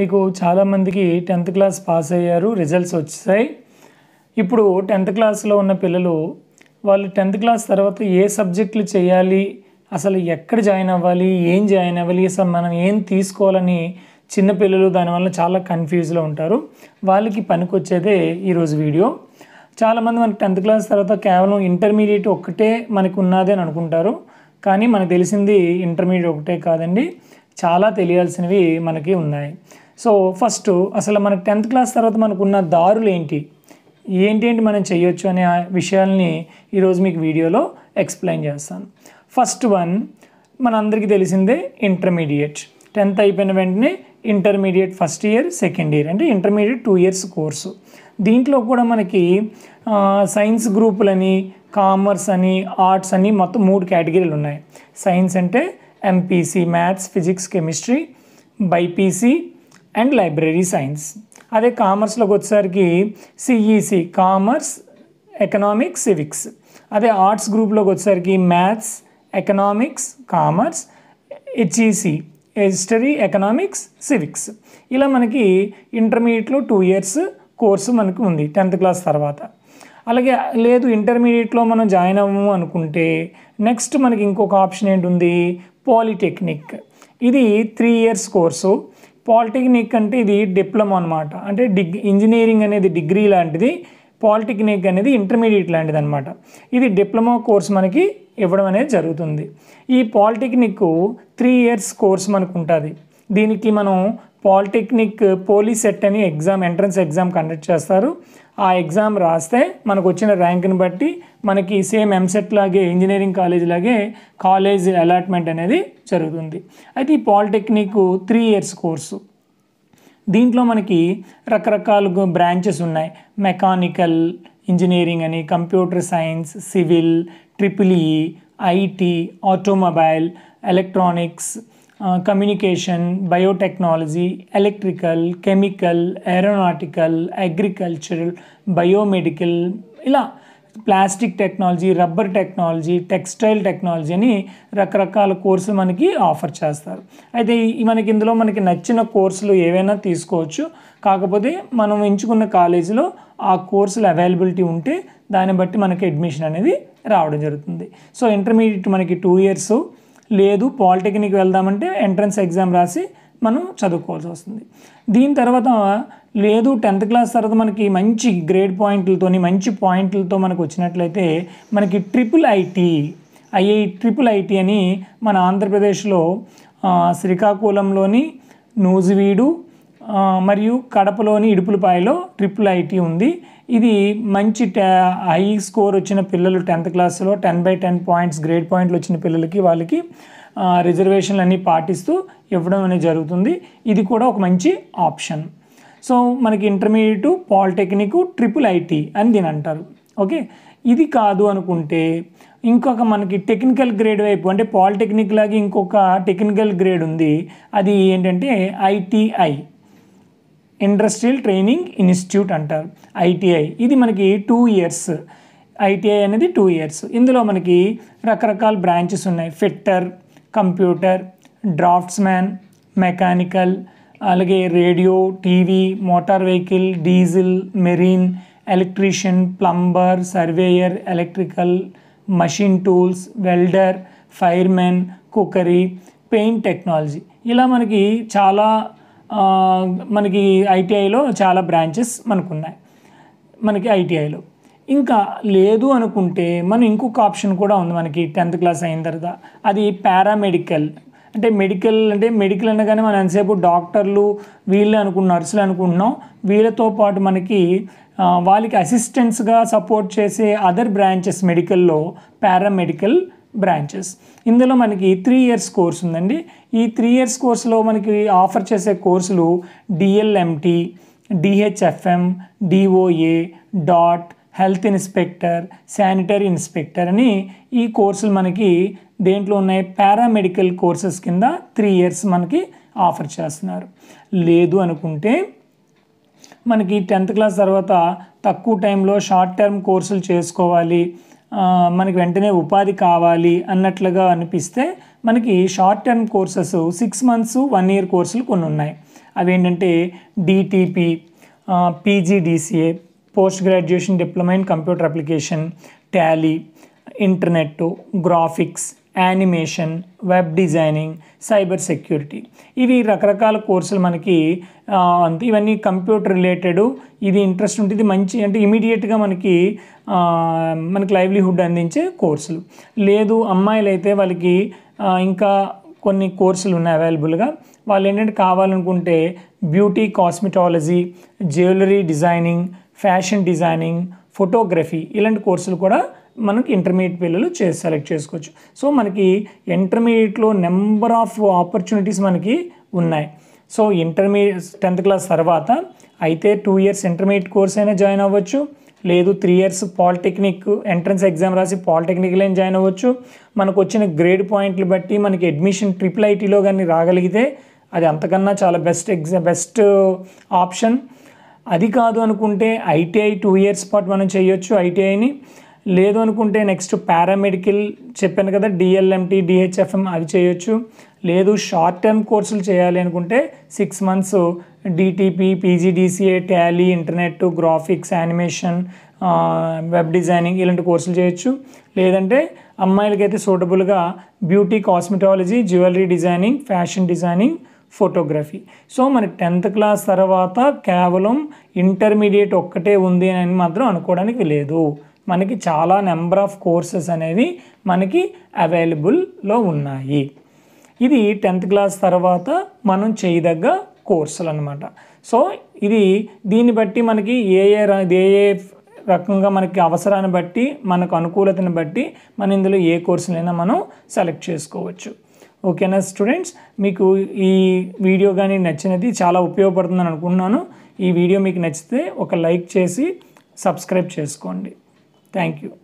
మీకు చాలామందికి tenth class pass అయ్యారు రిజల్ట్స్ వచ్చాయి ఇప్పుడు టెన్త్ క్లాస్లో ఉన్న పిల్లలు వాళ్ళు టెన్త్ క్లాస్ తర్వాత ఏ సబ్జెక్టులు చేయాలి అసలు ఎక్కడ జాయిన్ అవ్వాలి ఏం జాయిన్ అవ్వాలి అసలు మనం ఏం తీసుకోవాలని చిన్నపిల్లలు దానివల్ల చాలా కన్ఫ్యూజ్లో ఉంటారు వాళ్ళకి పనికొచ్చేదే ఈరోజు వీడియో చాలామంది మనకి టెన్త్ క్లాస్ తర్వాత కేవలం ఇంటర్మీడియట్ ఒక్కటే మనకు ఉన్నది అని అనుకుంటారు కానీ మనకు తెలిసింది ఇంటర్మీడియట్ ఒకటే కాదండి చాలా తెలియాల్సినవి మనకి ఉన్నాయి సో ఫస్ట్ అసలు మనకు టెన్త్ క్లాస్ తర్వాత మనకున్న దారులు ఏంటి ఏంటి ఏంటి మనం చేయొచ్చు అనే విషయాల్ని ఈరోజు మీకు వీడియోలో ఎక్స్ప్లెయిన్ చేస్తాను ఫస్ట్ వన్ మనందరికీ తెలిసిందే ఇంటర్మీడియట్ టెన్త్ అయిపోయిన వెంటనే intermediate first year second year అంటే ఇంటర్మీడియట్ టూ ఇయర్స్ కోర్సు దీంట్లో కూడా మనకి సైన్స్ గ్రూపులని కామర్స్ అని ఆర్ట్స్ అని మొత్తం మూడు కేటగిరీలు ఉన్నాయి సైన్స్ అంటే MPC maths physics chemistry BiPC and library science అదే కామర్స్లోకి వచ్చేసరికి సిఈసి కామర్స్ ఎకనామిక్స్ సివిక్స్ అదే ఆర్ట్స్ గ్రూప్లోకి వచ్చేసరికి maths economics commerce HEC history economics civics ఇలా మనకి ఇంటర్మీడియట్లో టూ ఇయర్స్ కోర్సు మనకు ఉంది టెన్త్ క్లాస్ తర్వాత అలాగే లేదు ఇంటర్మీడియట్లో మనం జాయిన్ అవ్వము అనుకుంటే నెక్స్ట్ మనకి ఇంకొక ఆప్షన్ ఏంటి ఉంది పాలిటెక్నిక్ ఇది త్రీ ఇయర్స్ కోర్సు పాలిటెక్నిక్ అంటే ఇది డిప్లొమా అనమాట అంటే డిగ్ ఇంజనీరింగ్ అనేది డిగ్రీ లాంటిది పాలిటెక్నిక్ అనేది ఇంటర్మీడియట్ లాంటిది అనమాట ఇది డిప్లొమా కోర్స్ మనకి ఇవ్వడం అనేది జరుగుతుంది ఈ పాలిటెక్నిక్ త్రీ ఇయర్స్ కోర్స్ మనకు ఉంటుంది దీనికి మనం పాలిటెక్నిక్ పోలీస్ సెట్ అని ఎగ్జామ్ ఎంట్రన్స్ ఎగ్జామ్ కండక్ట్ చేస్తారు ఆ ఎగ్జామ్ రాస్తే మనకు వచ్చిన ర్యాంక్ని బట్టి మనకి సేమ్ ఎంసెట్ లాగే ఇంజనీరింగ్ కాలేజ్ లాగే కాలేజ్ అలాట్మెంట్ అనేది జరుగుతుంది అయితే ఈ పాలిటెక్నిక్ త్రీ ఇయర్స్ కోర్సు దీంట్లో మనకి రకరకాల బ్రాంచెస్ ఉన్నాయి మెకానికల్ ఇంజనీరింగ్ అని computer science civil triple E IT automobile electronics communication biotechnology electrical chemical aeronautical agricultural biomedical ఇలా plastic technology rubber technology textile technology అని రకరకాల కోర్సులు మనకి ఆఫర్ చేస్తారు అయితే మనకి ఇందులో మనకి నచ్చిన కోర్సులు ఏవైనా తీసుకోవచ్చు కాకపోతే మనం ఎంచుకున్న కాలేజీలో ఆ కోర్సులు అవైలబిలిటీ ఉంటే దాన్ని బట్టి మనకి అడ్మిషన్ అనేది రావడం జరుగుతుంది సో ఇంటర్మీడియట్ మనకి టూ ఇయర్స్ లేదు పాలిటెక్నిక్ వెళ్దామంటే ఎంట్రన్స్ ఎగ్జామ్ రాసి మనం చదువుకోవాల్సి వస్తుంది దీని తర్వాత లేదు టెన్త్ క్లాస్ తర్వాత మనకి మంచి గ్రేడ్ పాయింట్లతోని మంచి పాయింట్లతో మనకు వచ్చినట్లయితే మనకి triple IT II triple IT అని మన ఆంధ్రప్రదేశ్లో శ్రీకాకుళంలోని నూజివీడు మరియు కడపలోని ఇడుపులపాయలో ట్రిపుల్ ఐటీ ఉంది ఇది మంచి హై స్కోర్ వచ్చిన పిల్లలు టెన్త్ క్లాస్లో ten by ten points grade పాయింట్లు వచ్చిన పిల్లలకి వాళ్ళకి రిజర్వేషన్లు అన్నీ పాటిస్తూ ఇవ్వడం అనేది జరుగుతుంది ఇది కూడా ఒక మంచి ఆప్షన్ సో మనకి ఇంటర్మీడియట్ పాలిటెక్నిక్ ట్రిపుల్ ఐటీ అని దీని అంటారు ఓకే ఇది కాదు అనుకుంటే ఇంకొక మనకి టెక్నికల్ గ్రేడ్ వైపు అంటే పాలిటెక్నిక్ లాగా ఇంకొక టెక్నికల్ గ్రేడ్ ఉంది అది ఏంటంటే ఐటీఐ ఇండస్ట్రియల్ ట్రైనింగ్ ఇన్స్టిట్యూట్ అంటారు ఐటీఐ ఇది మనకి టూ ఇయర్స్ ఐటీఐ అనేది టూ ఇయర్స్ ఇందులో మనకి రకరకాల బ్రాంచెస్ ఉన్నాయి ఫిట్టర్ కంప్యూటర్ డ్రాఫ్ట్స్మ్యాన్ మెకానికల్ అలాగే radio TV motor vehicle diesel marine electrician plumber surveyor electrical machine tools welder firemen cookery paint technology ఇలా మనకి చాలా మనకి ఐటీఐలో చాలా బ్రాంచెస్ మనకు ఉన్నాయి మనకి ఐటీఐలో ఇంకా లేదు అనుకుంటే మనం ఇంకొక ఆప్షన్ కూడా ఉంది మనకి టెన్త్ క్లాస్ అయిన తర్వాత అది పారామెడికల్ అంటే మెడికల్ అంటే మెడికల్ అనగానే మనం ఎంతసేపు డాక్టర్లు వీళ్ళు అనుకున్న నర్సులు అనుకుంటున్నాం వీళ్ళతో పాటు మనకి వాళ్ళకి అసిస్టెంట్స్గా సపోర్ట్ చేసే అదర్ బ్రాంచెస్ మెడికల్లో పారామెడికల్ బ్రాంచెస్ ఇందులో మనకి త్రీ ఇయర్స్ కోర్స్ ఉందండి ఈ త్రీ ఇయర్స్ కోర్సులో మనకి ఆఫర్ చేసే కోర్సులు DLMT DHFM DOA dot health inspector sanitary inspector అని ఈ కోర్సులు మనకి దేంట్లో ఉన్నాయి పారామెడికల్ కోర్సెస్ కింద త్రీ ఇయర్స్ మనకి ఆఫర్ చేస్తున్నారు లేదు అనుకుంటే మనకి టెన్త్ క్లాస్ తర్వాత తక్కువ టైంలో షార్ట్ టర్మ్ కోర్సులు చేసుకోవాలి మనకి వెంటనే ఉపాధి కావాలి అన్నట్లుగా అనిపిస్తే మనకి short term courses six months one year కోర్సులు కొన్ని ఉన్నాయి అవి ఏంటంటే DTP PGDCA post graduation diploma in computer application Tally internet graphics animation web designing cyber security ఇవి రకరకాల కోర్సులు మనకి ఇవన్నీ కంప్యూటర్ రిలేటెడ్ ఇది ఇంట్రెస్ట్ ఉంటుంది మంచి అంటే ఇమీడియట్గా మనకి మనకి లైవ్లీహుడ్ అందించే కోర్సులు లేదు అమ్మాయిలు అయితే వాళ్ళకి ఇంకా కొన్ని కోర్సులు ఉన్నాయి అవైలబుల్గా వాళ్ళు ఏంటంటే కావాలనుకుంటే beauty cosmetology jewellery designing fashion designing photography ఇలాంటి కోర్సులు కూడా మనకి ఇంటర్మీడియట్ పిల్లలు చేసి సెలెక్ట్ చేసుకోవచ్చు సో మనకి ఇంటర్మీడియట్లో నెంబర్ ఆఫ్ ఆపర్చునిటీస్ మనకి ఉన్నాయి సో ఇంటర్మీడియట్ టెన్త్ క్లాస్ తర్వాత అయితే టూ ఇయర్స్ ఇంటర్మీడియట్ కోర్స్ అయినా జాయిన్ అవ్వచ్చు లేదు three years polytechnic entrance exam రాసి పాలిటెక్నిక్లో జాయిన్ అవ్వచ్చు మనకు వచ్చిన గ్రేడ్ పాయింట్లు బట్టి మనకి అడ్మిషన్ ట్రిపుల్ ఐటీలో కానీ రాగలిగితే అది అంతకన్నా చాలా బెస్ట్ ఎగ్జామ్ బెస్ట్ ఆప్షన్ అది కాదు అనుకుంటే ఐటీఐ టూ ఇయర్స్ పాటు మనం చేయొచ్చు ఐటీఐని లేదు అనుకుంటే నెక్స్ట్ పారామెడికల్ చెప్పాను కదా డిఎల్ఎంటీ డిహెచ్ఎఫ్ఎం అవి చేయొచ్చు లేదు షార్ట్ టర్మ్ కోర్సులు చేయాలి అనుకుంటే six months DTP PGDCA tally internet graphics animation web designing ఇలాంటి కోర్సులు చేయొచ్చు లేదంటే అమ్మాయిలకైతే సూటబుల్గా beauty cosmetology jewellery designing fashion designing photography so మన టెన్త్ క్లాస్ తర్వాత కేవలం ఇంటర్మీడియట్ ఒక్కటే ఉంది అని మాత్రం అనుకోవడానికి లేదు మనకి చాలా నెంబర్ ఆఫ్ కోర్సెస్ అనేవి మనకి అవైలబుల్లో ఉన్నాయి ఇది టెన్త్ క్లాస్ తర్వాత మనం చేయదగ్గ కోర్సులు అనమాట సో ఇది దీన్ని బట్టి మనకి ఏ ఏ ఏ ఏ రకంగా మనకి అవసరాన్ని బట్టి మనకు అనుకూలతను బట్టి మన ఇందులో ఏ కోర్సులైనా మనం సెలెక్ట్ చేసుకోవచ్చు ఓకేనా స్టూడెంట్స్ మీకు ఈ వీడియో కానీ నచ్చినది చాలా ఉపయోగపడుతుందని అనుకుంటున్నాను ఈ వీడియో మీకు నచ్చితే ఒక లైక్ చేసి సబ్స్క్రైబ్ చేసుకోండి Thank you.